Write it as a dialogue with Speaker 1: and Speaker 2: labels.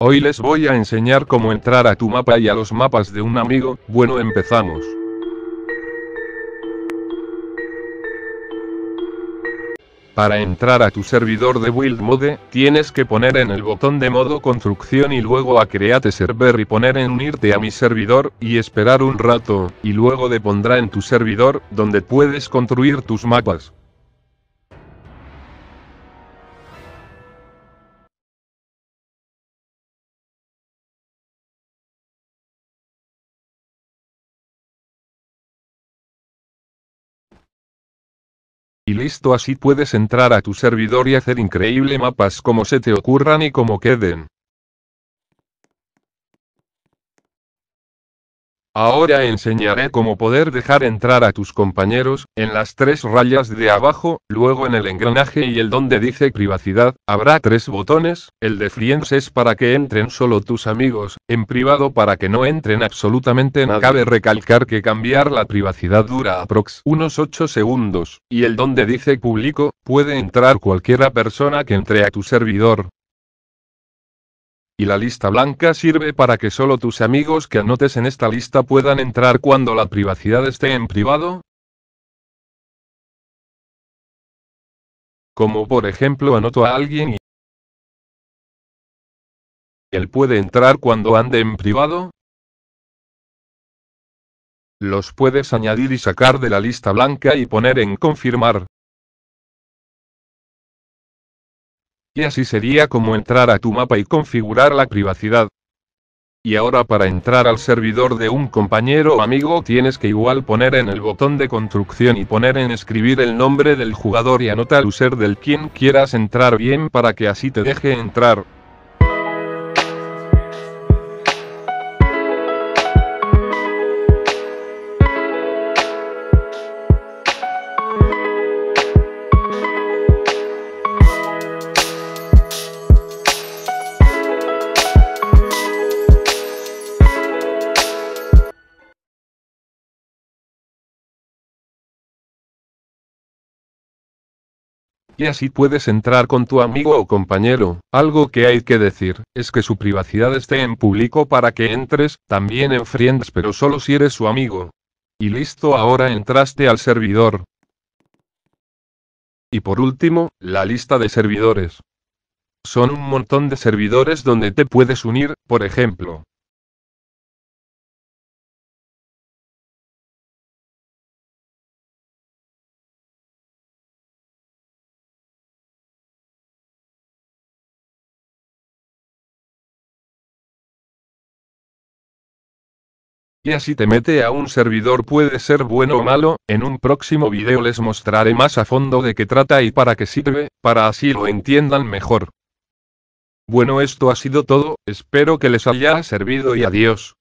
Speaker 1: Hoy les voy a enseñar cómo entrar a tu mapa y a los mapas de un amigo, bueno empezamos. Para entrar a tu servidor de Build Mode, tienes que poner en el botón de modo construcción y luego a Create Server y poner en unirte a mi servidor, y esperar un rato, y luego te pondrá en tu servidor, donde puedes construir tus mapas. listo así puedes entrar a tu servidor y hacer increíble mapas como se te ocurran y como queden. Ahora enseñaré cómo poder dejar entrar a tus compañeros, en las tres rayas de abajo, luego en el engranaje y el donde dice privacidad, habrá tres botones, el de Friends es para que entren solo tus amigos, en privado para que no entren absolutamente nada. Cabe recalcar que cambiar la privacidad dura aprox unos 8 segundos, y el donde dice público, puede entrar cualquiera persona que entre a tu servidor, y la lista blanca sirve para que solo tus amigos que anotes en esta lista puedan entrar cuando la privacidad esté en privado.
Speaker 2: Como por ejemplo anoto a alguien y él
Speaker 1: puede entrar cuando ande en privado. Los puedes añadir y sacar de la lista blanca y poner en confirmar. Y así sería como entrar a tu mapa y configurar la privacidad. Y ahora para entrar al servidor de un compañero o amigo tienes que igual poner en el botón de construcción y poner en escribir el nombre del jugador y anota el user del quien quieras entrar bien para que así te deje entrar. y así puedes entrar con tu amigo o compañero. Algo que hay que decir, es que su privacidad esté en público para que entres, también en Friends pero solo si eres su amigo. Y listo ahora entraste al servidor. Y por último, la lista de servidores. Son un montón de servidores donde te puedes unir, por ejemplo, si te mete a un servidor puede ser bueno o malo, en un próximo video les mostraré más a fondo de qué trata y para qué sirve, para así lo entiendan mejor. Bueno esto ha sido todo, espero que les haya servido y adiós.